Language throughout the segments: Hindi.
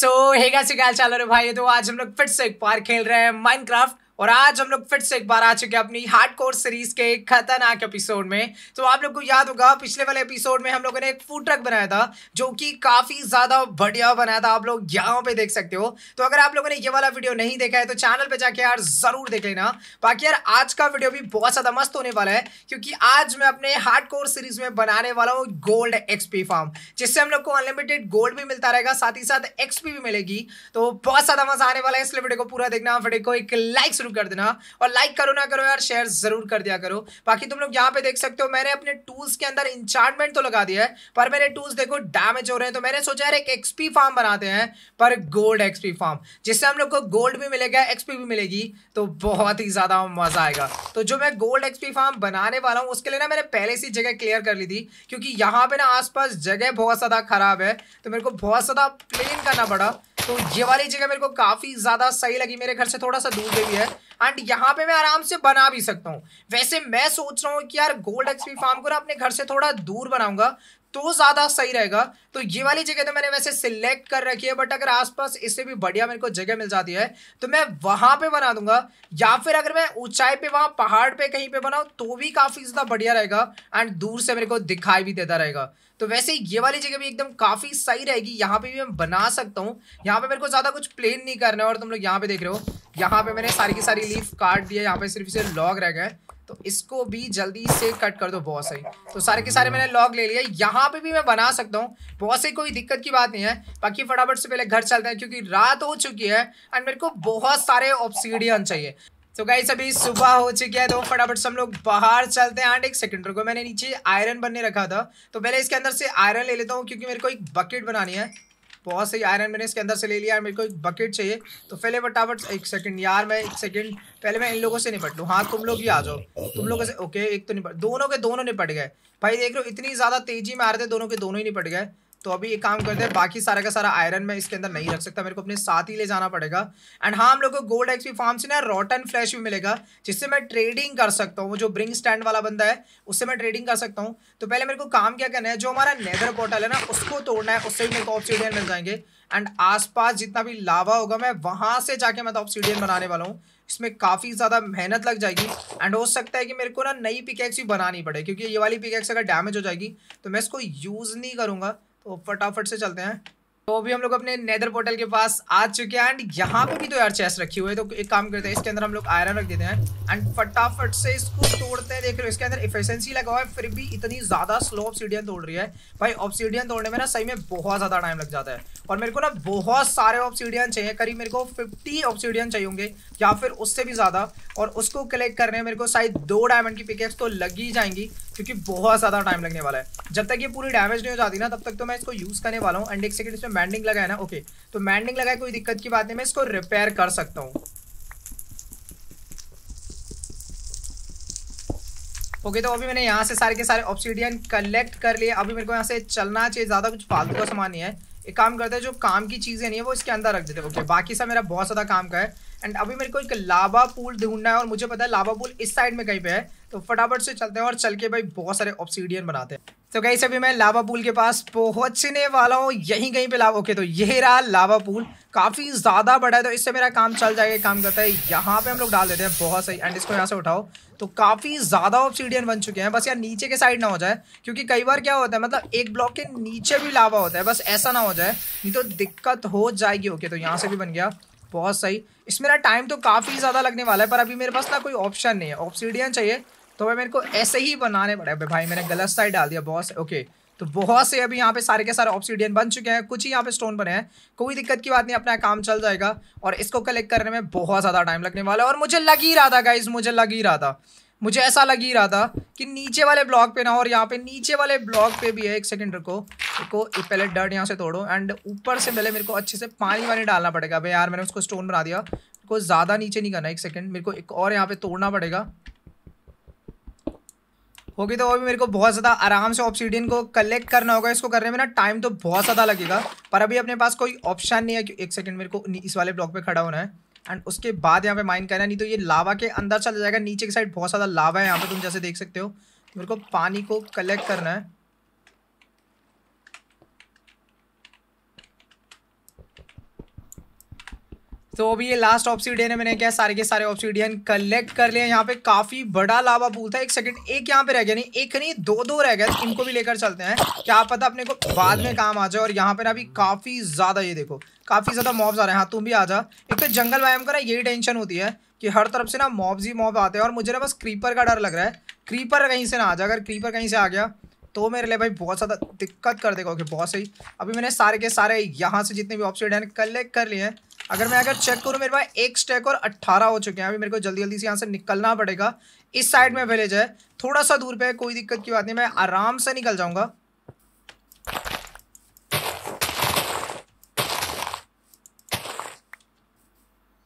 सो हेगा हे कैसे क्या रहे भाई तो आज हम लोग फिर से एक बार खेल रहे हैं माइनक्राफ्ट और आज हम लोग फिर से एक बार आ चुके हैं अपनी हार्ड कोर सीरीज के एक खतरनाक एपिसोड में तो आप लोग को याद होगा पिछले वाले एपिसोड में हम लोगों ने एक फूड ट्रक बनाया था जो कि काफ़ी ज़्यादा बढ़िया बनाया था आप लोग यहाँ पे देख सकते हो तो अगर आप लोगों ने ये वाला वीडियो नहीं देखा है तो चैनल पर जाके यार ज़रूर देख लेना बाकी यार आज का वीडियो भी बहुत ज़्यादा मस्त होने वाला है क्योंकि आज मैं अपने हार्ड सीरीज में बनाने वाला हूँ गोल्ड एक्सपी फार्म जिससे हम लोग को अनलिमिटेड गोल्ड भी मिलता रहेगा साथ ही साथ एक्सपी भी मिलेगी तो बहुत ज़्यादा मज़ा आने वाला है इसलिए वीडियो को पूरा देखना वीडियो को एक लाइक शुरू जरूर कर देना और लाइक करो ना करो यार शेयर जरूर कर दिया करो बाकी तुम लोग यहाँ पे देख सकते हो मैंने अपने टूल्स के अंदर इंचार्टमेंट तो लगा दिया है पर मेरे टूल्स देखो डैमेज हो रहे हैं तो मैंने सोचा यार एक एक्सपी फार्म बनाते हैं पर गोल्ड एक्सपी फार्म जिससे हम लोग को गोल्ड भी मिलेगा एक्सपी भी मिलेगी तो बहुत ही ज़्यादा मज़ा आएगा तो जो मैं गोल्ड एक्सपी फार्म बनाने वाला हूँ उसके लिए ना मैंने पहले से जगह क्लियर कर ली थी क्योंकि यहाँ पे ना आस जगह बहुत ज़्यादा ख़राब है तो मेरे को बहुत ज़्यादा प्लेन करना पड़ा तो ये वाली जगह मेरे को काफ़ी ज़्यादा सही लगी मेरे घर से थोड़ा सा दूर भी है एंड यहाँ पे मैं आराम से बना भी सकता हूँ वैसे मैं सोच रहा हूँ कि यार गोल्ड एक्सपी फार्म को ना अपने घर से थोड़ा दूर बनाऊंगा तो ज़्यादा सही रहेगा तो ये वाली जगह तो मैंने वैसे सिलेक्ट कर रखी है बट अगर आसपास इससे भी बढ़िया मेरे को जगह मिल जाती है तो मैं वहाँ पे बना दूंगा या फिर अगर मैं ऊंचाई पे वहाँ पहाड़ पे कहीं पे बनाऊँ तो भी काफ़ी ज़्यादा बढ़िया रहेगा एंड दूर से मेरे को दिखाई भी देता रहेगा तो वैसे ये वाली जगह भी एकदम काफ़ी सही रहेगी यहाँ पे भी मैं बना सकता हूँ यहाँ पे मेरे को ज़्यादा कुछ प्लेन नहीं करना है और तुम लोग यहाँ पे देख रहे हो यहाँ पे मैंने सारी की सारी लीफ काट दी है यहाँ पे सिर्फ इसे लॉग रह गए तो इसको भी जल्दी से कट कर दो बहुत सही तो सारे के सारे मैंने लॉग ले लिया यहाँ पे भी मैं बना सकता हूँ बहुत सही कोई दिक्कत की बात नहीं है बाकी फटाफट से पहले घर चलते हैं क्योंकि रात हो चुकी है एंड मेरे को बहुत सारे ऑप्सीडियन चाहिए तो गाइस अभी सुबह हो चुकी है तो फटाफट से हम लोग बाहर चलते हैं एंड एक सेकंड रुको मैंने नीचे आयरन बनने रखा था तो पहले इसके अंदर से आयरन ले लेता हूँ क्योंकि मेरे को एक बकेट बनानी है बहुत सही आयरन मैंने इसके अंदर से ले लिया मेरे को एक बकेट चाहिए तो पहले फटाफट एक सेकंड यार मैं एक सेकंड पहले मैं इन लोगों से निपट लूँ हाँ तुम लोग ही आ जाओ तुम लोगों से ओके एक तो निपट दोनों के दोनों निपट गए भाई देख लो इतनी ज़्यादा तेजी में आ रहे थे दोनों के दोनों ही निपट गए तो अभी एक काम करते हैं बाकी सारा का सारा आयरन मैं इसके अंदर नहीं रख सकता मेरे को अपने साथ ही ले जाना पड़ेगा एंड हाँ हम लोग को गोल्ड एक्सपी फार्म से ना रॉटन फ्लैश भी मिलेगा जिससे मैं ट्रेडिंग कर सकता हूँ वो जो ब्रिंग स्टैंड वाला बंदा है उससे मैं ट्रेडिंग कर सकता हूँ तो पहले मेरे को काम क्या करना है जो हमारा नेदर पोर्टल है ना उसको तोड़ना है उससे भी मेरे को ऑप्सीडियन मिल जाएंगे एंड पास जितना भी लावा होगा मैं वहाँ से जाके मैं तो ऑप्सीडियन बनाने वाला हूँ इसमें काफ़ी ज़्यादा मेहनत लग जाएगी एंड हो सकता है कि मेरे को ना नई पिकैक्स भी बनानी पड़े क्योंकि ये वाली पिकेक्स अगर डैमेज हो जाएगी तो मैं इसको यूज़ नहीं करूँगा तो फटाफट से चलते हैं तो भी हम लोग अपने नेदर पोर्टल के पास आ चुके हैं एंड यहाँ पे भी तो यार चेस रखी हुई है तो एक काम करते हैं इसके अंदर हम लोग आयरन रख देते हैं एंड फटाफट से इसको तोड़ते हैं देख रहे हो इसके अंदर इफिशेंसी लगा हुआ है फिर भी इतनी ज़्यादा स्लो ऑप्सीडियन तोड़ रही है भाई ऑप्सीडियन तोड़ने में ना सही में बहुत ज़्यादा टाइम लग जाता है और मेरे को ना बहुत सारे ऑप्सीडियन चाहिए करीब मेरे को फिफ्टी ऑप्सीडियन चाहिए होंगे या फिर उससे भी ज़्यादा और उसको कलेक्ट करने में मेरे को शायद दो डायमंड की पिकेक्स तो लग ही जाएंगी क्योंकि बहुत ज़्यादा टाइम लगने वाला है जब तक ये पूरी डैमेज नहीं हो जाती ना तब तक तो मैं इसको यूज़ करने वाला हूँ एंड एक सेकंड इसमें मैंडिंग लगा है ना ओके तो मैंडिंग लगाए कोई दिक्कत की बात नहीं मैं इसको रिपेयर कर सकता हूँ ओके okay, तो अभी मैंने यहाँ से सारे के सारे ऑप्सीडियन कलेक्ट कर लिए अभी मेरे को यहाँ से चलना चाहिए ज़्यादा कुछ फालतू का सामान नहीं है एक काम करते हैं जो काम की चीज़ें नहीं है वो इसके अंदर रख देते हैं ओके बाकी सब मेरा बहुत ज़्यादा काम का है एंड अभी मेरे को एक लावा पूल ढूंढना है और मुझे पता है लावा पूल इस साइड में कहीं पे है तो फटाफट से चलते हैं और चल के भाई बहुत सारे ऑप्सीडियन बनाते हैं तो कहीं से अभी मैं लावा पूल के पास पहुंचने वाला हूँ यहीं कहीं पे लावा ओके तो यही रहा लावा पूल काफ़ी ज़्यादा बड़ा है तो इससे मेरा काम चल जाएगा काम करता है यहाँ पे हम लोग डाल देते हैं बहुत सही एंड इसको यहाँ से उठाओ तो काफ़ी ज़्यादा ऑप्शीडियन बन चुके हैं बस यार नीचे के साइड ना हो जाए क्योंकि कई बार क्या होता है मतलब एक ब्लॉक के नीचे भी लावा होता है बस ऐसा ना हो जाए नहीं तो दिक्कत हो जाएगी ओके तो यहाँ से भी बन गया बहुत सही इसमें मेरा टाइम तो काफ़ी ज़्यादा लगने वाला है पर अभी मेरे पास ना कोई ऑप्शन नहीं है ऑप्शीडियन चाहिए तो भाई मेरे को ऐसे ही बनाने पड़े भाई मैंने गलत साइड डाल दिया बहुत ओके तो बहुत से अभी यहाँ पे सारे के सारे ऑप्सीडियन बन चुके हैं कुछ ही यहाँ पे स्टोन बने हैं कोई दिक्कत की बात नहीं अपना काम चल जाएगा और इसको कलेक्ट करने में बहुत ज़्यादा टाइम लगने वाला है और मुझे लग ही रहा था गाइज मुझे लग ही रहा था मुझे ऐसा लग ही रहा था कि नीचे वाले ब्लॉक पे ना और यहाँ पे नीचे वाले ब्लॉक पे भी है एक सेकंड रुको रुको पहले डर्ट यहाँ से तोड़ो एंड ऊपर से पहले मेरे को अच्छे से पानी वानी डालना पड़ेगा भाई यार मैंने उसको स्टोन बना दिया को ज़्यादा नीचे नहीं करना एक सेकंड मेरे को एक और यहाँ पे तोड़ना पड़ेगा ओके तो अभी मेरे को बहुत ज़्यादा आराम से ऑप्सीडियन को कलेक्ट करना होगा इसको करने में ना टाइम तो बहुत ज़्यादा लगेगा पर अभी अपने पास कोई ऑप्शन नहीं है कि एक सेकंड मेरे को इस वाले ब्लॉक पर खड़ा होना है एंड उसके बाद यहाँ पे माइन करना नहीं तो ये लावा के अंदर चला जाएगा नीचे की साइड बहुत ज़्यादा लावा है यहाँ पे तुम जैसे देख सकते हो मेरे को पानी को कलेक्ट करना है तो अभी ये लास्ट ऑप्सीडियन है मैंने क्या सारे के सारे ऑप्सीडियन कलेक्ट कर लिए यहाँ पे काफी बड़ा लावा पूल था एक सेकंड एक यहाँ पे रह गया नहीं एक नहीं दो दो रह गए इनको भी लेकर चलते हैं क्या पता अपने को बाद में काम आ जाए और यहाँ पे ना अभी काफी ज्यादा ये देखो काफी ज्यादा मॉब्स आ रहे हैं हाँ तुम भी आ जा एक तो जंगल व्यायाम करा ना यही टेंशन होती है कि हर तरफ से ना मॉब्स ही मॉब आते हैं और मुझे ना बस क्रीपर का डर लग रहा है क्रीपर कहीं से ना आ जाए अगर क्रीपर कहीं से आ गया तो मेरे लिए भाई बहुत ज़्यादा दिक्कत कर देगा ओके बहुत सही अभी मैंने सारे के सारे यहाँ से जितने भी ऑप्शन कलेक्ट कर लिए हैं अगर मैं अगर चेक करूँ मेरे पास एक स्टैक और अट्ठारह हो चुके हैं अभी मेरे को जल्दी जल्दी से यहाँ से निकलना पड़ेगा इस साइड में विलेज है थोड़ा सा दूर पे है कोई दिक्कत की बात नहीं मैं आराम से निकल जाऊंगा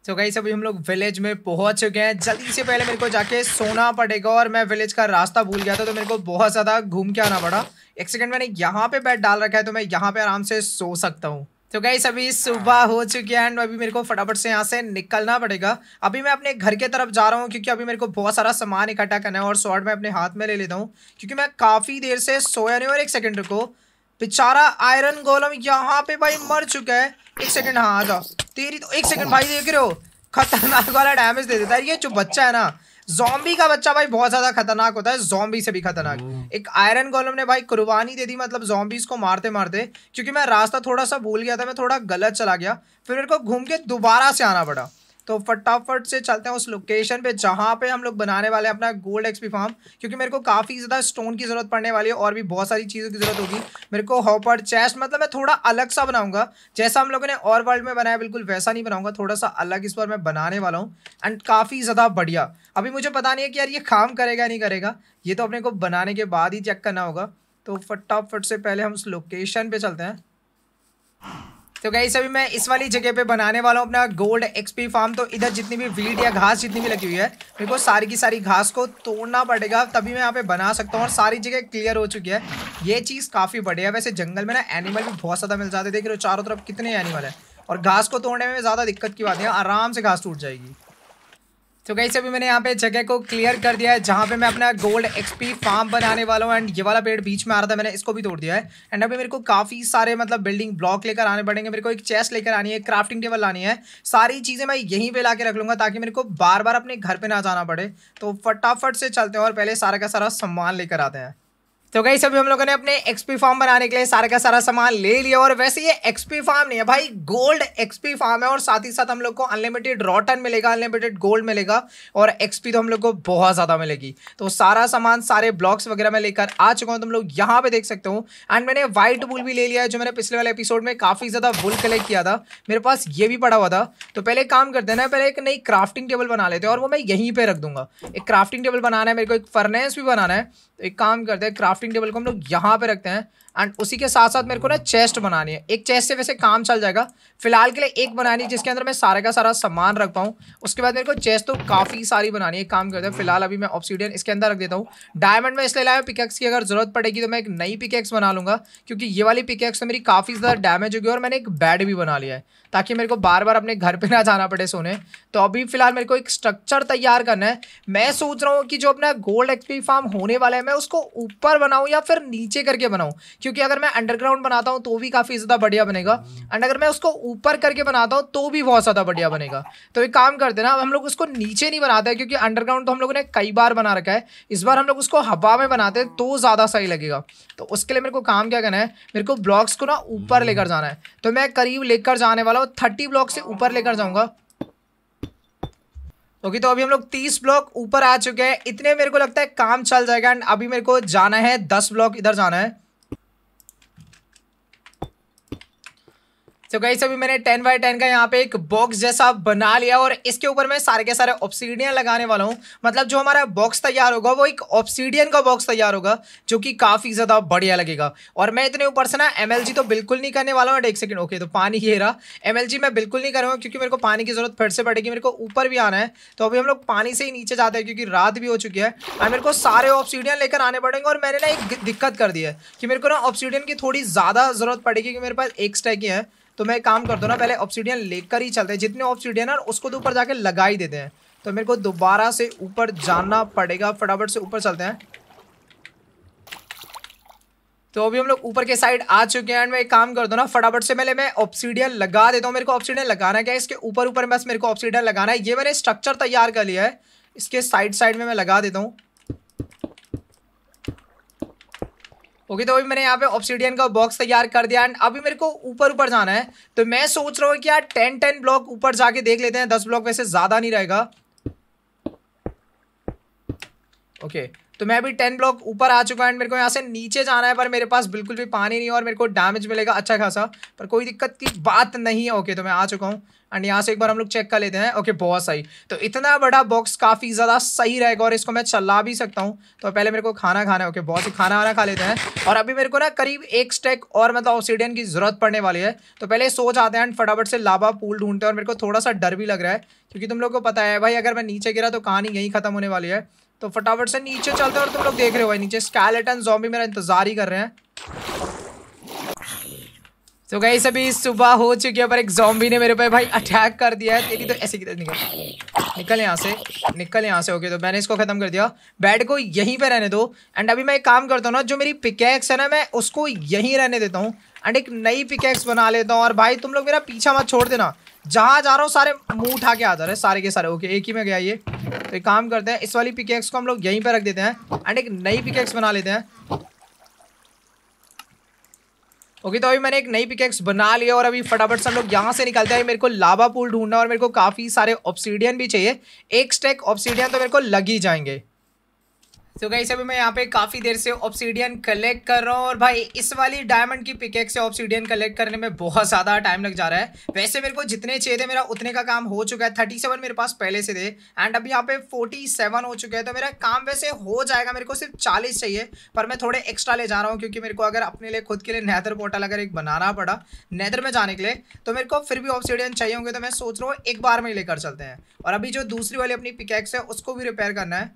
तो कहीं से अभी हम लोग विलेज में पहुंच चुके हैं जल्दी से पहले मेरे को जाके सोना पड़ेगा और मैं विलेज का रास्ता भूल गया था तो मेरे को बहुत ज़्यादा घूम के आना पड़ा एक सेकंड मैंने यहाँ पे बेड डाल रखा है तो मैं यहाँ पे आराम से सो सकता हूँ तो गई अभी सुबह हो चुकी है एंड अभी मेरे को फटाफट से यहाँ से निकलना पड़ेगा अभी मैं अपने घर के तरफ जा रहा हूँ क्योंकि अभी मेरे को बहुत सारा सामान इकट्ठा करना है और शॉर्ट मैं अपने हाथ में ले लेता हूँ क्योंकि मैं काफ़ी देर से सोया नहीं और एक सेकेंड रुको बेचारा आयरन गोलम यहाँ पे भाई मर चुका है एक सेकेंड हाँ आ जाओ तेरी तो एक सेकेंड भाई देख रहे हो खतरनाक वाला डैमेज दे देता है ये जो बच्चा है ना जोम्बी का बच्चा भाई बहुत ज्यादा खतरनाक होता है जोम्बी से भी खतरनाक हम्म। एक आयरन गोलम ने भाई कुर्बानी दे दी मतलब जोम्बी को मारते मारते क्योंकि मैं रास्ता थोड़ा सा भूल गया था मैं थोड़ा गलत चला गया फिर मेरे को घूम के दोबारा से आना पड़ा तो फटाफट से चलते हैं उस लोकेशन पे जहाँ पे हम लोग बनाने वाले हैं अपना गोल्ड एक्सपी फार्म क्योंकि मेरे को काफ़ी ज़्यादा स्टोन की ज़रूरत पड़ने वाली है और भी बहुत सारी चीज़ों की ज़रूरत होगी मेरे को हॉपर चेस्ट मतलब मैं थोड़ा अलग सा बनाऊँगा जैसा हम लोगों ने और वर्ल्ड में बनाया बिल्कुल वैसा नहीं बनाऊँगा थोड़ा सा अलग इस बार मैं बनाने वाला हूँ एंड काफ़ी ज़्यादा बढ़िया अभी मुझे पता नहीं है कि यार ये काम करेगा नहीं करेगा ये तो अपने को बनाने के बाद ही चेक करना होगा तो फटाफट से पहले हम उस लोकेशन पर चलते हैं तो गई अभी मैं इस वाली जगह पे बनाने वाला हूँ अपना गोल्ड एक्सपी फार्म तो इधर जितनी भी वीट या घास जितनी भी लगी हुई है मेरे को सारी की सारी घास को तोड़ना पड़ेगा तभी मैं यहाँ पे बना सकता हूँ और सारी जगह क्लियर हो चुकी है ये चीज़ काफ़ी बढ़िया वैसे जंगल में ना एनिमल भी बहुत ज़्यादा मिल जाते देख रहे हो चारों तरफ कितने एनिमल है और घास को तोड़ने में ज़्यादा दिक्कत की बात है आराम से घास टूट जाएगी तो गई अभी मैंने यहाँ पे जगह को क्लियर कर दिया है जहाँ पे मैं अपना गोल्ड एक्सपी फार्म बनाने वाला हूँ एंड ये वाला पेड़ बीच में आ रहा था मैंने इसको भी तोड़ दिया है एंड अभी मेरे को काफ़ी सारे मतलब बिल्डिंग ब्लॉक लेकर आने पड़ेंगे मेरे को एक चेस्ट लेकर आनी है क्राफ्टिंग टेबल लानी है सारी चीज़ें मैं यहीं पर ला के रख लूँगा ताकि मेरे को बार बार अपने घर पर ना जाना पड़े तो फटाफट से चलते हैं और पहले सारा का सारा सामान लेकर आते हैं तो गई सभी हम लोगों ने अपने एक्सपी फार्म बनाने के लिए सारे का सारा सामान ले लिया और वैसे ये एक्सपी फार्म नहीं है भाई गोल्ड एक्सपी फार्म है और साथ ही साथ हम लोग को अनलिमिटेड रॉटन मिलेगा अनलिमिटेड गोल्ड मिलेगा और एक्सपी तो हम लोग को बहुत ज़्यादा मिलेगी तो सारा सामान सारे ब्लॉक्स वगैरह में लेकर आ चुका हूँ तुम लोग यहाँ पर देख सकते हो एंड मैंने व्हाइट बुल भी ले लिया है जो मैंने पिछले वाले एपिसोड में काफ़ी ज़्यादा बुल कलेक्ट किया था मेरे पास ये भी पड़ा हुआ था तो पहले काम करते ना पहले एक नई क्राफ्टिंग टेबल बना लेते हैं और वो मैं यहीं पर रख दूंगा एक क्राफ्टिंग टेबल बनाना है मेरे को एक फर्नेस भी बनाना है तो एक काम करते हैं क्राफ्ट क्राफ्टिंग टेबल को हम लोग यहाँ पे रखते हैं एंड उसी के साथ साथ मेरे को ना चेस्ट बनानी है एक चेस्ट से वैसे काम चल जाएगा फिलहाल के लिए एक बनानी है जिसके अंदर मैं सारे का सारा सामान रख पाऊँ उसके बाद मेरे को चेस्ट तो काफ़ी सारी बनानी है एक काम करते हैं फिलहाल अभी मैं ऑप्सीडियन इसके अंदर रख देता हूँ डायमंड में इसलिए लाया पिकेक्स की अगर जरूरत पड़ेगी तो मैं एक नई पिकेक्स बना लूँगा क्योंकि ये वाली पिकेक्स तो मेरी काफ़ी ज़्यादा डैमेज हो गई और मैंने एक बेड भी बना लिया है ताकि मेरे को बार बार अपने घर पर ना जाना पड़े सोने तो अभी फिलहाल मेरे को एक स्ट्रक्चर तैयार करना है मैं सोच रहा हूँ कि जो अपना गोल्ड एक्सपी फार्म होने वाला है मैं उसको ऊपर बनाऊँ या फिर नीचे करके बनाऊँ क्योंकि अगर मैं अंडरग्राउंड बनाता हूँ तो भी काफ़ी ज़्यादा बढ़िया बनेगा एंड अगर मैं उसको ऊपर करके बनाता हूँ तो भी बहुत ज़्यादा बढ़िया बनेगा तो एक काम करते ना हम लोग उसको नीचे नहीं बनाते हैं क्योंकि अंडरग्राउंड तो हम लोगों ने कई बार बना रखा है इस बार हम लोग उसको हवा में बनाते हैं तो ज़्यादा सही लगेगा तो उसके लिए मेरे को काम क्या करना है मेरे को ब्लॉक्स को ना ऊपर हम्म। लेकर जाना है तो मैं करीब लेकर जाने वाला हूँ थर्टी ब्लॉक से ऊपर लेकर जाऊँगा ओके तो अभी हम लोग तीस ब्लॉक ऊपर आ चुके हैं इतने मेरे को लगता है काम चल जाएगा एंड अभी मेरे को जाना है दस ब्लॉक इधर जाना है तो गई अभी मैंने टेन बाई टेन का यहाँ पे एक बॉक्स जैसा बना लिया और इसके ऊपर मैं सारे के सारे ऑप्सीडियन लगाने वाला हूँ मतलब जो हमारा बॉक्स तैयार होगा वो एक ऑप्सीडियन का बॉक्स तैयार होगा जो कि काफ़ी ज़्यादा बढ़िया लगेगा और मैं इतने ऊपर से ना एम तो बिल्कुल नहीं करने वाला हूँ एक सेकेंड ओके तो पानी ही रहा एम मैं बिल्कुल नहीं करूँगा क्योंकि मेरे को पानी की ज़रूरत फिर से पड़ेगी मेरे को ऊपर भी आना है तो अभी हम लोग पानी से ही नीचे जाते हैं क्योंकि रात भी हो चुकी है और मेरे को सारे ऑप्सीडियन लेकर आने पड़ेंगे और मैंने ना एक दिक्कत कर दी है कि मेरे को ना ऑप्सीडियन की थोड़ी ज़्यादा ज़रूरत पड़ेगी क्योंकि मेरे पास एक स्टैक ही है तो मैं काम करता हूँ ना पहले ऑप्सीडियन लेकर ही चलते हैं जितने ऑप्सीडियन है उसको तो ऊपर जाके लगा ही देते हैं तो मेरे को दोबारा से ऊपर जाना पड़ेगा फटाफट से ऊपर चलते हैं तो अभी हम लोग ऊपर के साइड आ चुके हैं एंड मैं एक काम कर दो ना फटाफट से पहले मैं ऑप्सीडियन लगा देता हूँ मेरे को ऑप्सीडियन लगाना क्या है इसके ऊपर ऊपर बस मेरे को ऑप्सीडियन लगाना है ये मैंने स्ट्रक्चर तैयार कर लिया है इसके साइड साइड में मैं लगा देता हूँ ओके तो अभी मैंने यहाँ पे ऑप्सीडियन का बॉक्स तैयार कर दिया एंड अभी मेरे को ऊपर ऊपर जाना है तो मैं सोच रहा हूँ कि यार टेन टेन ब्लॉक ऊपर जाके देख लेते हैं दस ब्लॉक वैसे ज़्यादा नहीं रहेगा ओके okay, तो मैं अभी टेन ब्लॉक ऊपर आ चुका है एंड मेरे को यहाँ से नीचे जाना है पर मेरे पास बिल्कुल भी पानी नहीं और मेरे को डैमेज मिलेगा अच्छा खासा पर कोई दिक्कत की बात नहीं है ओके तो मैं आ चुका हूँ एंड यहाँ से एक बार हम लोग चेक कर लेते हैं ओके बहुत सही तो इतना बड़ा बॉक्स काफ़ी ज़्यादा सही रहेगा और इसको मैं चला भी सकता हूँ तो पहले मेरे को खाना खाना है ओके बहुत ही खाना वाना खा लेते हैं और अभी मेरे को ना करीब एक स्टेक और मतलब ऑक्सीडन की ज़रूरत पड़ने वाली है तो पहले सो जाते हैं एंड फटाफट से लाभा पूल ढूंढते हैं और मेरे को थोड़ा सा डर भी लग रहा है क्योंकि तुम लोग को पता है भाई अगर मैं नीचे गिरा तो कहानी यहीं ख़त्म होने वाली है तो फटाफट से नीचे चलते हैं और तुम लोग देख रहे हो नीचे स्केलेटन जॉम्बी मेरा इंतजार ही कर रहे हैं तो गई सभी सुबह हो चुकी है पर एक जॉम्बी ने मेरे पे भाई अटैक कर दिया है तेरी तो ऐसे की निकल निकल यहाँ से निकल यहाँ से ओके तो मैंने इसको ख़त्म कर दिया बेड को यहीं पे रहने दो एंड अभी मैं एक काम करता हूँ ना जो मेरी पिकैक्स है ना मैं उसको यहीं रहने देता हूँ एंड एक नई पिकैक्स बना लेता हूँ और भाई तुम लोग मेरा पीछा मत छोड़ देना जहाँ जा रहा हूँ सारे मुंह उठा के आ जा रहे हैं सारे के सारे ओके एक ही में गया ये तो एक काम करते हैं इस वाली पिकेक्स को हम लोग यहीं पर रख देते हैं एंड एक नई पिकेक्स बना लेते हैं ओके तो अभी मैंने एक नई पिकेक्स बना लिया और अभी फटाफट से हम लोग यहाँ से निकलते हैं मेरे को लाभा पुल ढूंढना और मेरे को काफ़ी सारे ऑप्सीडियन भी चाहिए एक स्टेक ऑप्सीडियन तो मेरे को लग ही जाएंगे सो गई अभी मैं यहाँ पे काफ़ी देर से ऑप्सीडियन कलेक्ट कर रहा हूँ और भाई इस वाली डायमंड की पिकेक से ऑप्सीडियन कलेक्ट करने में बहुत ज़्यादा टाइम लग जा रहा है वैसे मेरे को जितने चाहिए थे मेरा उतने का काम हो चुका है थर्टी सेवन मेरे पास पहले से थे एंड अभी यहाँ पे फोर्टी सेवन हो चुके हैं तो मेरा काम वैसे हो जाएगा मेरे को सिर्फ चालीस चाहिए पर मैं थोड़े एक्स्ट्रा ले जा रहा हूँ क्योंकि मेरे को अगर अपने लिए खुद के लिए नैदर पोर्टल अगर एक बनाना पड़ा नैदर में जाने के लिए तो मेरे को फिर भी ऑप्सीडियन चाहिए होंगे तो मैं सोच रहा हूँ एक बार में लेकर चलते हैं और अभी जो दूसरी वाली अपनी पिकेक्स है उसको भी रिपेयर करना है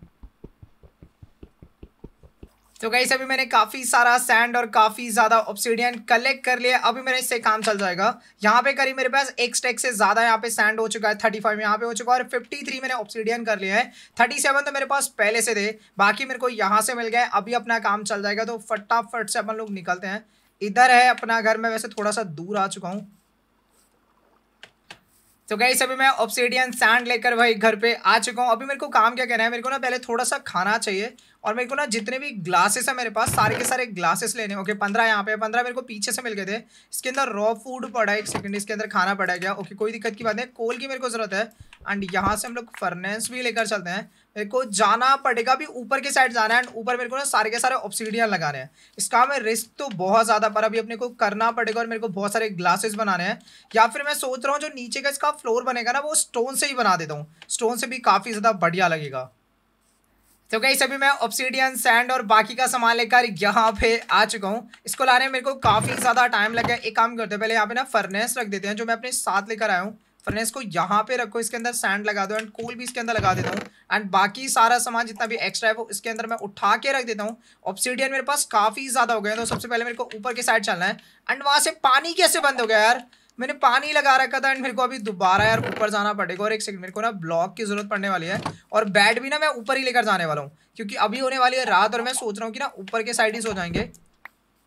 तो गई अभी मैंने काफ़ी सारा सैंड और काफ़ी ज़्यादा ऑप्सीडियन कलेक्ट कर लिया अभी मेरा इससे काम चल जाएगा यहाँ पे करीब मेरे पास एक स्टेक से ज़्यादा यहाँ पे सैंड हो चुका है थर्टी फाइव यहाँ पे हो चुका है और फिफ्टी थ्री मैंने ऑप्सीडियन कर लिया है थर्टी सेवन तो मेरे पास पहले से थे बाकी मेरे को यहाँ से मिल गए अभी अपना काम चल जाएगा तो फटाफट से अपन लोग निकलते हैं इधर है अपना घर मैं वैसे थोड़ा सा दूर आ चुका हूँ तो गई अभी मैं ऑप्सीडियन सैंड लेकर भाई घर पे आ चुका हूँ अभी मेरे को काम क्या करना है मेरे को ना पहले थोड़ा सा खाना चाहिए और मेरे को ना जितने भी ग्लासेस हैं मेरे पास सारे के सारे ग्लासेस लेने ओके पंद्रह यहाँ पे पंद्रह मेरे को पीछे से मिल गए थे इसके अंदर रॉ फूड पड़ा है एक सेकंड इसके अंदर खाना पड़ा गया ओके कोई दिक्कत की बात नहीं कोल की मेरे को ज़रूरत है एंड यहाँ से हम लोग फर्नेस भी लेकर चलते हैं मेरे को जाना पड़ेगा भी ऊपर के साइड जाना है एंड ऊपर मेरे को ना सारे के सारे ऑप्सीडियन लगाने हैं इसका मैं रिस्क तो बहुत ज़्यादा पर अभी अपने को करना पड़ेगा और मेरे को बहुत सारे ग्लासेस बनाने हैं या फिर मैं सोच रहा हूँ जो नीचे का इसका फ्लोर बनेगा ना वो स्टोन से ही बना देता हूँ स्टोन से भी काफ़ी ज़्यादा बढ़िया लगेगा तो कई सभी मैं ऑप्सीडियन सैंड और बाकी का सामान लेकर यहाँ पे आ चुका हूँ इसको लाने में मेरे को काफ़ी ज़्यादा टाइम लग गया एक काम करते हैं पहले यहाँ पे ना फर्नेस रख देते हैं जो मैं अपने साथ लेकर आया हूँ फर्नेस को यहाँ पे रखो इसके अंदर सैंड लगा दो एंड कोल भी इसके अंदर लगा देता हूँ एंड बाकी सारा सामान जितना भी एक्स्ट्रा है वो इसके अंदर मैं उठा के रख देता हूँ ऑप्सीडियन मेरे पास काफ़ी ज़्यादा हो गया तो सबसे पहले मेरे को ऊपर की साइड चलना है एंड वहाँ से पानी कैसे बंद हो गया यार मैंने पानी लगा रखा था एंड मेरे को अभी दोबारा यार ऊपर जाना पड़ेगा और एक सेकंड मेरे को ना ब्लॉक की जरूरत पड़ने वाली है और बेड भी ना मैं ऊपर ही लेकर जाने वाला हूँ क्योंकि अभी होने वाली है रात और मैं सोच रहा हूँ कि ना ऊपर के साइड ही सो जाएंगे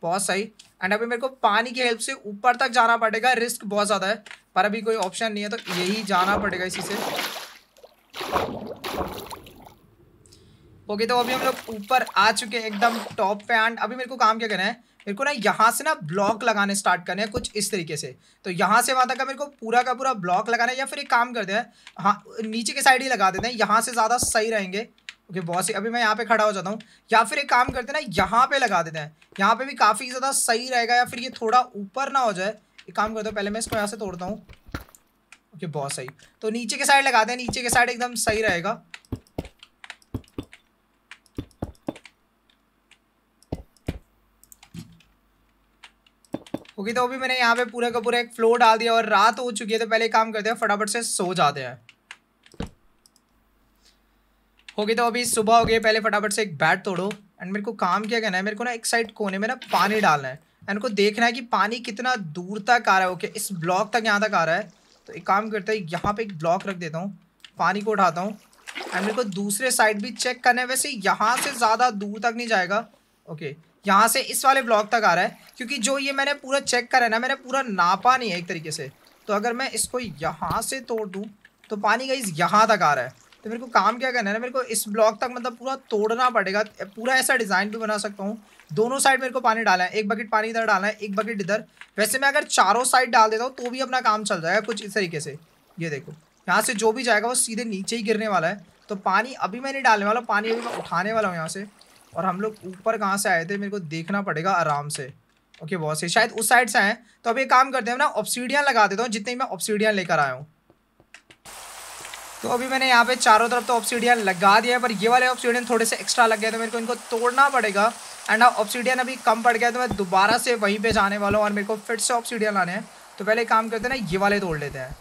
बहुत सही एंड अभी मेरे को पानी की हेल्प से ऊपर तक जाना पड़ेगा रिस्क बहुत ज़्यादा है पर अभी कोई ऑप्शन नहीं है तो यही जाना पड़ेगा इसी से ओके तो अभी हम लोग ऊपर आ चुके हैं एकदम टॉप पे एंड अभी मेरे को काम क्या करना है मेरे को ना यहाँ से ना ब्लॉक लगाने स्टार्ट करने हैं कुछ इस तरीके से तो यहाँ से वहाँ तक का मेरे को पूरा का पूरा ब्लॉक लगाना है या फिर एक काम करते हैं हाँ नीचे के साइड ही लगा देते हैं यहाँ से ज़्यादा सही रहेंगे ओके बहुत सही अभी मैं यहाँ पे खड़ा हो जाता हूँ या फिर एक काम करते हैं ना यहाँ पे लगा देते हैं यहाँ पे भी काफ़ी ज़्यादा सही रहेगा या फिर ये थोड़ा ऊपर ना हो जाए एक काम करते हो पहले मैं इसको यहाँ से तोड़ता हूँ ओके बहुत सही तो नीचे के साइड लगा दें नीचे के साइड एकदम सही रहेगा ओके तो अभी मैंने यहाँ पे पूरा का पूरा एक फ्लो डाल दिया और रात हो चुकी है तो पहले काम करते हैं फटाफट से सो जाते हैं ओके तो अभी सुबह हो गई पहले फटाफट से एक बैट तोड़ो एंड मेरे को काम क्या करना है मेरे को ना एक साइड कोने में ना पानी डालना है एंड को देखना है कि पानी कितना दूर तक आ रहा है ओके इस ब्लॉक तक यहाँ तक आ रहा है तो एक काम करते हैं यहाँ पे एक ब्लॉक रख देता हूँ पानी को उठाता हूँ एंड मेरे को दूसरे साइड भी चेक करना है वैसे यहाँ से ज़्यादा दूर तक नहीं जाएगा ओके okay, यहाँ से इस वाले ब्लॉक तक आ रहा है क्योंकि जो ये मैंने पूरा चेक करा है ना मैंने पूरा नापा नहीं है एक तरीके से तो अगर मैं इसको यहाँ से तोड़ दूँ तो पानी का इस यहाँ तक आ रहा है तो मेरे को काम क्या करना है ना मेरे को इस ब्लॉक तक मतलब पूरा तोड़ना पड़ेगा पूरा ऐसा डिज़ाइन भी बना सकता हूँ दोनों साइड मेरे को पानी डाला है एक बकेट पानी इधर डालना है एक बकेट इधर वैसे मैं अगर चारों साइड डाल देता हूँ तो भी अपना काम चल जाएगा कुछ इस तरीके से ये देखो यहाँ से जो भी जाएगा वो सीधे नीचे ही गिरने वाला है तो पानी अभी मैं नहीं डालने वाला पानी अभी मैं उठाने वाला हूँ यहाँ से और हम लोग ऊपर कहाँ से आए थे मेरे को देखना पड़ेगा आराम से ओके बहुत सही शायद उस साइड से आए तो अब काम करते हैं ना ऑप्सीडियन लगा देता हूँ जितनी मैं ऑप्सीडियन लेकर आया हूँ तो अभी मैंने यहाँ पे चारों तरफ तो ऑप्सीडियन लगा दिया है पर ये वाले ऑप्सीडियन थोड़े से एक्स्ट्रा लग गए तो मेरे को इनको तोड़ना पड़ेगा एंड ऑप्सीडियन अभी कम पड़ गया तो मैं दोबारा से वहीं पे जाने वाला हूँ और मेरे को फिर से ऑप्सीडियन लाने हैं तो पहले काम करते हैं ना ये वाले तोड़ लेते हैं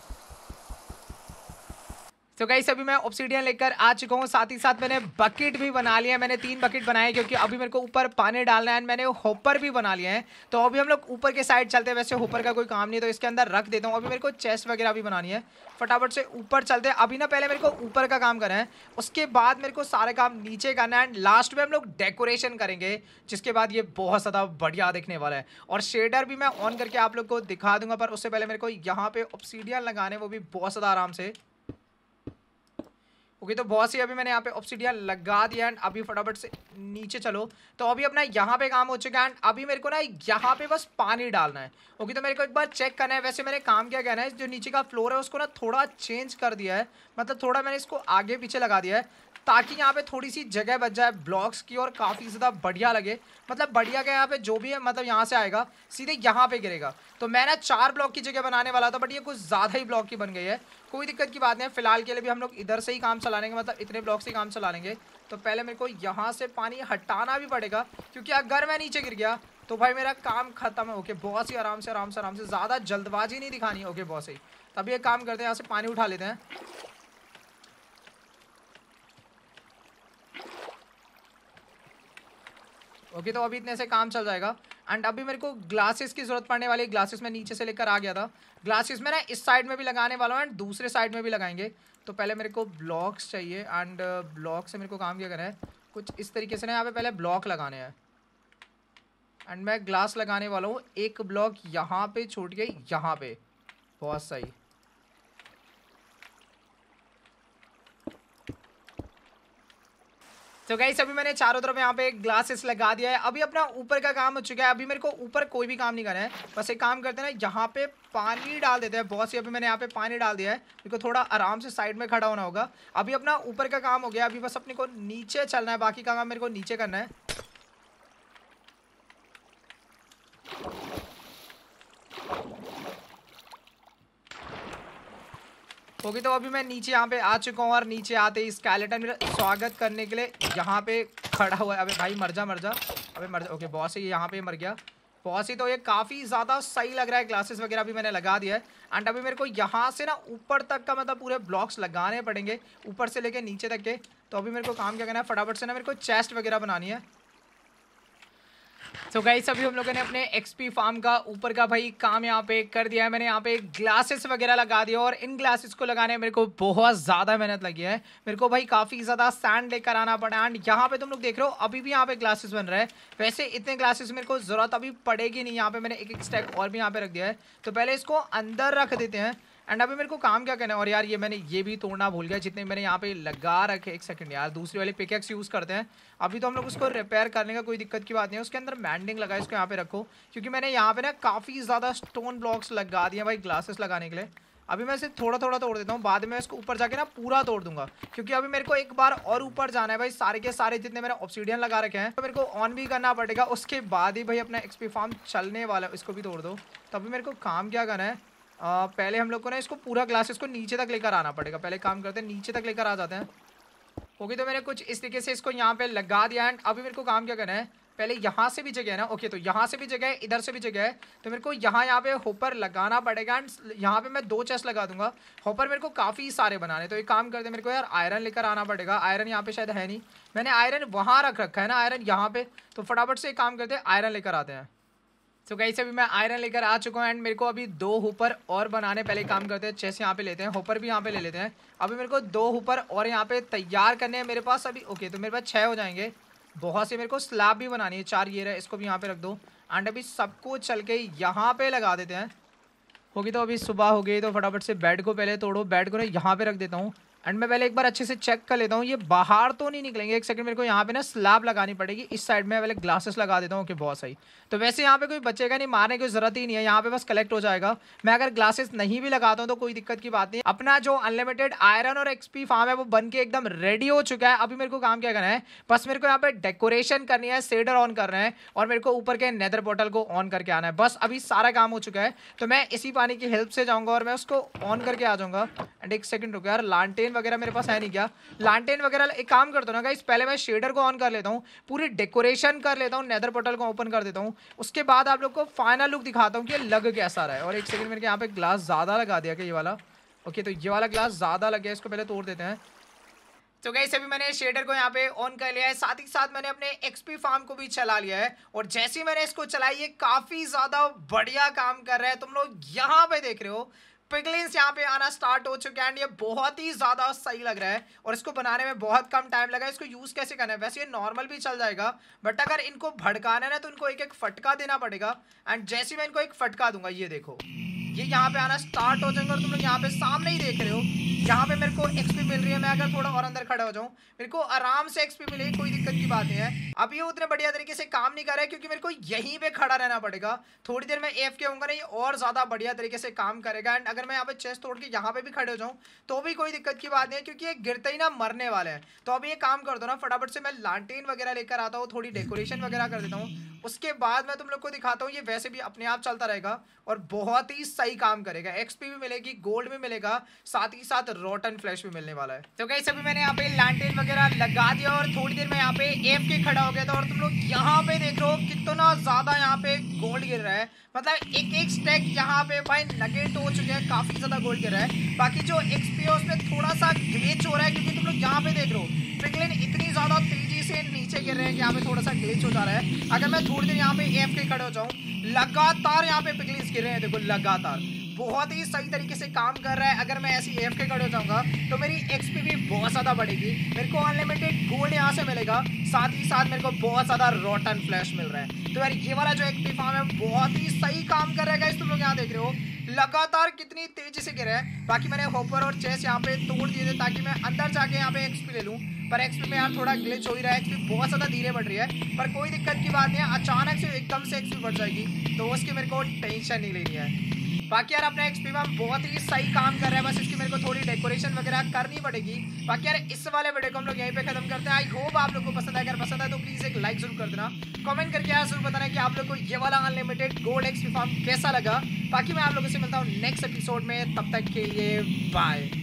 तो गाइस अभी मैं ऑप्सीडियन लेकर आ चुका हूँ साथ ही साथ मैंने बकेट भी बना लिया मैंने तीन बकेट बनाए क्योंकि अभी मेरे को ऊपर पानी डालना है मैंने होपर भी बना लिया है तो अभी हम लोग ऊपर के साइड चलते हैं वैसे होपर का कोई काम नहीं तो इसके अंदर रख देता हूँ अभी मेरे को चेस्ट वगैरह भी बनानी है फटाफट से ऊपर चलते हैं अभी ना पहले मेरे को ऊपर का काम करना है उसके बाद मेरे को सारे काम नीचे करना है एंड लास्ट में हम लोग डेकोरेशन करेंगे जिसके बाद ये बहुत ज़्यादा बढ़िया दिखने वाला है और शेडर भी मैं ऑन करके आप लोग को दिखा दूंगा पर उससे पहले मेरे को यहाँ पे ऑप्सीडियन लगाने वो भी बहुत ज़्यादा आराम से ओके तो बहुत सी अभी मैंने यहाँ पे ऑप्सीडिया लगा दिया एंड अभी फटाफट से नीचे चलो तो अभी अपना यहाँ पे काम हो चुका है एंड अभी मेरे को ना यहाँ पे बस पानी डालना है ओके तो मेरे को एक बार चेक करना है वैसे मैंने काम क्या कहना है जो नीचे का फ्लोर है उसको ना थोड़ा चेंज कर दिया है मतलब थोड़ा मैंने इसको आगे पीछे लगा दिया है ताकि यहाँ पे थोड़ी सी जगह बच जाए ब्लॉक्स की और काफ़ी ज़्यादा बढ़िया लगे मतलब बढ़िया का यहाँ पे जो भी है मतलब यहाँ से आएगा सीधे यहाँ पे गिरेगा तो मैं ना चार ब्लॉक की जगह बनाने वाला था बट ये कुछ ज़्यादा ही ब्लॉक की बन गई है कोई दिक्कत की बात नहीं है फिलहाल के लिए भी हम लोग इधर से ही काम चला लेंगे मतलब इतने ब्लॉक से ही काम चला लेंगे तो पहले मेरे को यहाँ से पानी हटाना भी पड़ेगा क्योंकि अगर मैं नीचे गिर गया तो भाई मेरा काम खत्म है ओके बहुत ही आराम से आराम से आराम से ज़्यादा जल्दबाजी नहीं दिखानी ओके बहुत सही तभी एक काम करते हैं यहाँ से पानी उठा लेते हैं ओके तो अभी इतने से काम चल जाएगा एंड अभी मेरे को ग्लासेस की ज़रूरत पड़ने वाली ग्लासेस में नीचे से लेकर आ गया था ग्लासेस में ना इस साइड में भी लगाने वाला हूँ एंड दूसरे साइड में भी लगाएंगे तो पहले मेरे को ब्लॉक्स चाहिए एंड ब्लॉक uh, से मेरे को काम क्या करना है कुछ इस तरीके से ना यहाँ पे पहले ब्लॉक लगाने हैं एंड मैं ग्लास लगाने वाला हूँ एक ब्लॉक यहाँ पे छूट गई यहाँ पे बहुत सही तो गाइस अभी मैंने चारों तरफ यहाँ पे ग्लासेस लगा दिया है अभी अपना ऊपर का काम हो चुका है अभी मेरे को ऊपर कोई भी काम नहीं करना है बस एक काम करते ना यहाँ पे पानी डाल देते हैं बहुत सी अभी मैंने यहाँ पे पानी डाल दिया है मेरे को थोड़ा आराम से साइड में खड़ा होना होगा अभी अपना ऊपर का काम हो गया अभी बस अपने को नीचे चलना है बाकी का काम मेरे को नीचे करना है ओके तो अभी मैं नीचे यहाँ पे आ चुका हूँ और नीचे आते ही स्केलेटन मेरा स्वागत करने के लिए यहाँ पे खड़ा हुआ है अबे भाई मर जा मर जा अबे मर जा ओके बॉस ही यहाँ पे मर गया बॉस ही तो ये काफ़ी ज़्यादा सही लग रहा है ग्लासेस वगैरह भी मैंने लगा दिया है एंड अभी मेरे को यहाँ से ना ऊपर तक का मतलब पूरे ब्लॉक्स लगाने पड़ेंगे ऊपर से लेके नीचे तक के तो अभी मेरे को काम क्या करना है फटाफट से ना मेरे को चेस्ट वगैरह बनानी है सो so गाइस अभी हम लोगों ने अपने एक्सपी फार्म का ऊपर का भाई काम यहाँ पे कर दिया है मैंने यहाँ पे ग्लासेस वगैरह लगा दिया और इन ग्लासेस को लगाने मेरे को बहुत ज़्यादा मेहनत लगी है मेरे को भाई काफ़ी ज़्यादा सैंड लेकर आना पड़ा एंड यहाँ पे तुम लोग देख रहे हो अभी भी यहाँ पे ग्लासेस बन रहे हैं वैसे इतने ग्लासेस मेरे को ज़रूरत अभी पड़ेगी नहीं यहाँ पे मैंने एक एक स्टैक और भी यहाँ पे रख दिया है तो पहले इसको अंदर रख देते हैं एंड अभी मेरे को काम क्या करना है और यार ये मैंने ये भी तोड़ना भूल गया जितने मैंने यहाँ पे लगा रखे एक सेकंड यार दूसरे वाले पिकेक्स यूज़ करते हैं अभी तो हम लोग उसको रिपेयर करने का कोई दिक्कत की बात नहीं है उसके अंदर मैंडिंग लगा इसको यहाँ पे रखो क्योंकि मैंने यहाँ पे ना काफ़ी ज़्यादा स्टोन ब्लॉक्स लगा दिए भाई ग्लासेस लगाने के लिए अभी मैं इसे थोड़ा थोड़ा तोड़ देता हूँ बाद में इसको ऊपर जाके ना पूरा तोड़ दूंगा क्योंकि अभी मेरे को एक बार और ऊपर जाना है भाई सारे के सारे जितने मेरे ऑप्सीडियन लगा रखे हैं तो मेरे को ऑन भी करना पड़ेगा उसके बाद ही भाई अपना एक्सपी फार्म चलने वाला है इसको भी तोड़ दो तो अभी मेरे को काम क्या करना है आ, पहले हम लोग को ना इसको पूरा ग्लास इसको नीचे तक लेकर आना पड़ेगा पहले काम करते हैं नीचे तक लेकर आ जाते हैं ओके तो मैंने कुछ इस तरीके से इसको यहाँ पे लगा दिया एंड अभी मेरे को काम क्या करना है पहले यहाँ से भी जगह है ना ओके तो यहाँ से भी जगह है इधर से भी जगह है तो मेरे को यहाँ यहाँ पे होपर लगाना पड़ेगा एंड यहाँ पे मैं दो चेस्ट लगा दूंगा होपर मेरे को काफ़ी सारे बनाने तो एक काम करते मेरे को यार आयरन लेकर आना पड़ेगा आयरन यहाँ पे शायद है नहीं मैंने आयरन वहाँ रख रखा है ना आयरन यहाँ पे तो फटाफट से एक काम करते आयरन लेकर आते हैं सो से अभी मैं आयरन लेकर आ चुका हूँ एंड मेरे को अभी दो हुपर और बनाने पहले काम करते हैं चेस यहाँ पे लेते हैं होपर भी यहाँ पे ले लेते हैं अभी मेरे को दो हुपर और यहाँ पे तैयार करने हैं मेरे पास अभी ओके तो मेरे पास छः हो जाएंगे बहुत से मेरे को स्लैब भी बनानी है चार ये रहा इसको भी यहाँ पे रख दो एंड अभी सबको चल के यहाँ पे लगा देते हैं होगी तो अभी सुबह हो गई तो फटाफट से बेड को पहले तोड़ो बेड को ना यहाँ पे रख देता हूँ एंड मैं पहले एक बार अच्छे से चेक कर लेता हूँ ये बाहर तो नहीं निकलेंगे एक सेकंड मेरे को यहाँ पे ना स्लैब लगानी पड़ेगी इस साइड में पहले ग्लासेस लगा देता हूँ कि बहुत सही तो वैसे यहाँ पे कोई बचेगा नहीं मारने की ज़रूरत ही नहीं है यहाँ पे बस कलेक्ट हो जाएगा मैं अगर ग्लासेस नहीं भी लगाता हूँ तो कोई दिक्कत की बात नहीं अपना जो अनलिमिटेड आयरन और एक्सपी फार्म है वो बन के एकदम रेडी हो चुका है अभी मेरे को काम क्या करना है बस मेरे को यहाँ पे डेकोरेशन करनी है सेडर ऑन करना है और मेरे को ऊपर के नेदर बोटल को ऑन करके आना है बस अभी सारा काम हो चुका है तो मैं इसी पानी की हेल्प से जाऊँगा और मैं उसको ऑन करके आ जाऊँगा एंड एक सेकेंड रुक यार लालटेन लाइन वगैरह मेरे पास है नहीं क्या लालटेन वगैरह एक काम करता हूँ ना गाइस पहले मैं शेडर को ऑन कर लेता हूँ पूरी डेकोरेशन कर लेता हूँ नेदर पोर्टल को ओपन कर देता हूँ उसके बाद आप लोग को फाइनल लुक दिखाता हूँ कि लग कैसा रहा है और एक सेकंड मेरे यहाँ पे ग्लास ज़्यादा लगा दिया कि ये वाला ओके तो ये वाला ग्लास ज़्यादा लग गया इसको पहले तोड़ देते हैं तो गैस अभी मैंने शेडर को यहाँ पे ऑन कर लिया है साथ ही साथ मैंने अपने एक्सपी फार्म को भी चला लिया है और जैसे ही मैंने इसको चलाई ये काफ़ी ज़्यादा बढ़िया काम कर रहा है तुम लोग यहाँ पे देख रहे हो पिगलिन्स यहाँ पे आना स्टार्ट हो चुके हैं एंड ये बहुत ही ज़्यादा सही लग रहा है और इसको बनाने में बहुत कम टाइम लगा इसको यूज़ कैसे करना है वैसे ये नॉर्मल भी चल जाएगा बट अगर इनको भड़काना है ना तो इनको एक एक फटका देना पड़ेगा एंड जैसे मैं इनको एक फटका दूंगा ये देखो ये यहाँ पे आना स्टार्ट हो जाएंगे और तुम लोग यहाँ पे सामने ही देख रहे हो यहाँ पे मेरे को एक्सपी मिल रही है मैं अगर थोड़ा और अंदर खड़ा हो जाऊँ मेरे को आराम से एक्सपी मिलेगी कोई दिक्कत की बात नहीं है अब ये उतने बढ़िया तरीके से काम नहीं कर रहा है क्योंकि मेरे को यहीं पे खड़ा रहना पड़ेगा थोड़ी देर में एफ के होंगे ना ये और ज़्यादा बढ़िया तरीके से काम करेगा एंड अगर मैं यहाँ पे चेस्ट तोड़ के यहाँ पे भी खड़े हो जाऊँ तो भी कोई दिक्कत की बात नहीं है क्योंकि ये गिरते ही ना मरने वाले हैं तो अभी ये काम कर दो ना फटाफट से मैं लालटेन वगैरह लेकर आता हूँ थोड़ी डेकोरेशन वगैरह कर देता हूँ उसके बाद मैं तुम लोग को दिखाता हूँ ये वैसे भी अपने आप चलता रहेगा और बहुत ही सही काम करेगा एक्सपी भी मिलेगी गोल्ड भी मिलेगा साथ ही साथ रोटन फ्लैश भी मिलने वाला है तो कैसे अभी मैंने यहाँ पे लैंडेन वगैरह लगा दिया और थोड़ी देर में यहाँ पे एम के खड़ा हो गया था और तुम लोग यहाँ पे देख लो कितना ज़्यादा यहाँ पे गोल्ड गिर रहा है मतलब एक एक स्टेक यहाँ पे भाई नगेट हो चुके हैं काफ़ी ज़्यादा गोल्ड गिर रहा है बाकी जो एक्सपी है उसमें थोड़ा सा ग्लिच हो रहा है क्योंकि तुम लोग यहाँ पे देख रहे हो इतनी ज़्यादा तेजी से नीचे गिर रहे हैं कि यहाँ पे थोड़ा सा ग्लिच हो जा रहा है अगर मैं थोड़ी देर यहाँ पे एफ के खड़े हो जाऊँ लगातार यहाँ पे पिकलिस गिर रहे हैं देखो लगातार बहुत ही सही तरीके से काम कर रहा है अगर मैं ऐसी एफ के खड़े हो जाऊंगा तो मेरी एक्सपी भी बहुत ज़्यादा बढ़ेगी मेरे को अनलिमिटेड गोल्ड यहाँ से मिलेगा साथ ही साथ मेरे को बहुत ज़्यादा रोटन फ्लैश मिल रहा है तो यार ये वाला जो एक्सपी फार्म है बहुत ही सही काम कर रहेगा इस तुम लोग यहाँ देख रहे हो लगातार कितनी तेजी से गिरा है बाकी मैंने होपर और चेस यहाँ पे तोड़ दिए थे ताकि मैं अंदर जाके यहाँ पे एक्सपी ले लूँ पर एक्सपी में यार थोड़ा ग्लिच हो ही रहा है एक्सपी बहुत ज़्यादा धीरे बढ़ रही है पर कोई दिक्कत की बात नहीं है अचानक से एकदम से एक्सपी बढ़ जाएगी तो उसकी मेरे को टेंशन नहीं लेनी है बाकी यार अपने एक्सपी में हम बहुत ही सही काम कर रहे हैं बस इसकी मेरे को थोड़ी डेकोरेशन वगैरह करनी पड़ेगी बाकी यार इस वाले वीडियो को हम लोग यहीं पे खत्म करते हैं आई होप आप लोगों को पसंद आए अगर पसंद आए तो प्लीज़ एक लाइक जरूर कर देना कमेंट करके यार जरूर बताना कि आप लोगों को ये वाला अनलिमिटेड गोल्ड एक्सपी फॉर्म कैसा लगा बाकी मैं आप लोगों से मिलता हूँ नेक्स्ट एपिसोड में तब तक के लिए बाय